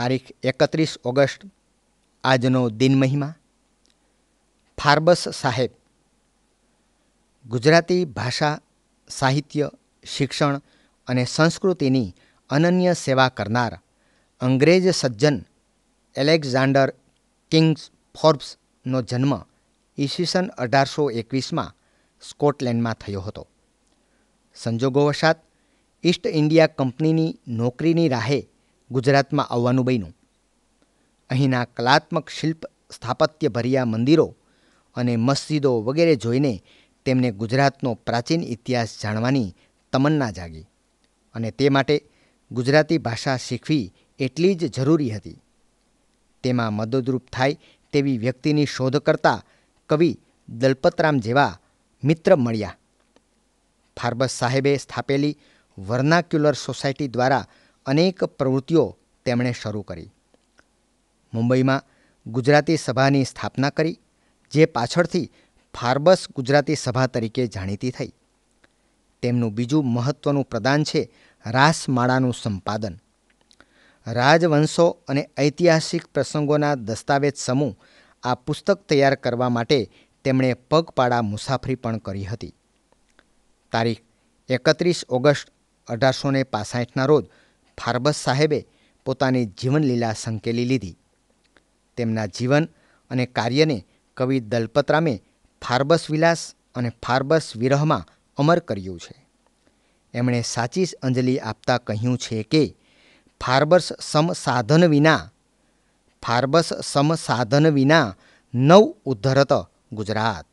તારીખ એકત્રીસ ઓગસ્ટ આજનો દિન મહિમા ફાર્બસ સાહેબ ગુજરાતી ભાષા સાહિત્ય શિક્ષણ અને સંસ્કૃતિની અનન્ય સેવા કરનાર અંગ્રેજ સજ્જન એલેક્ઝાન્ડર કિંગ્સ ફોર્બ્સનો જન્મ ઈસવીસન અઢારસો એકવીસમાં સ્કોટલેન્ડમાં થયો હતો સંજોગોવશાત ઈસ્ટ ઇન્ડિયા કંપનીની નોકરીની રાહે ગુજરાતમાં આવવાનું બન્યું અહીંના કલાત્મક શિલ્પ સ્થાપત્ય ભર્યા મંદિરો અને મસ્જિદો વગેરે જોઈને તેમને ગુજરાતનો પ્રાચીન ઇતિહાસ જાણવાની તમન્ના જાગી અને તે માટે ગુજરાતી ભાષા શીખવી એટલી જ જરૂરી હતી તેમાં મદદરૂપ થાય તેવી વ્યક્તિની શોધ કરતા કવિ દલપતરામ જેવા મિત્ર મળ્યા ફાર્બસ સાહેબે સ્થાપેલી વર્નાક્યુલર સોસાયટી દ્વારા અનેક પ્રવૃત્તિઓ તેમણે શરૂ કરી મુંબઈમાં ગુજરાતી સભાની સ્થાપના કરી જે પાછળથી ફાર્બસ ગુજરાતી સભા તરીકે જાણીતી થઈ તેમનું બીજું મહત્વનું પ્રદાન છે રાસમાળાનું સંપાદન રાજવંશો અને ઐતિહાસિક પ્રસંગોના દસ્તાવેજ સમૂહ આ પુસ્તક તૈયાર કરવા માટે તેમણે પગપાળા મુસાફરી પણ કરી હતી તારીખ એકત્રીસ ઓગસ્ટ અઢારસો ને પાસઠના રોજ ફારબસ સાહેબે પોતાની જીવનલીલા સંકેલી લીધી તેમના જીવન અને કાર્યને કવિ દલપતરામે ફારબસ વિલાસ અને ફારબસ વિરહમાં અમર કર્યું છે એમણે સાચી અંજલિ આપતા કહ્યું છે કે ફારબસ સમ સાધન વિના ફારબસ સમ સાધન વિના નવ ઉદ્ધરત ગુજરાત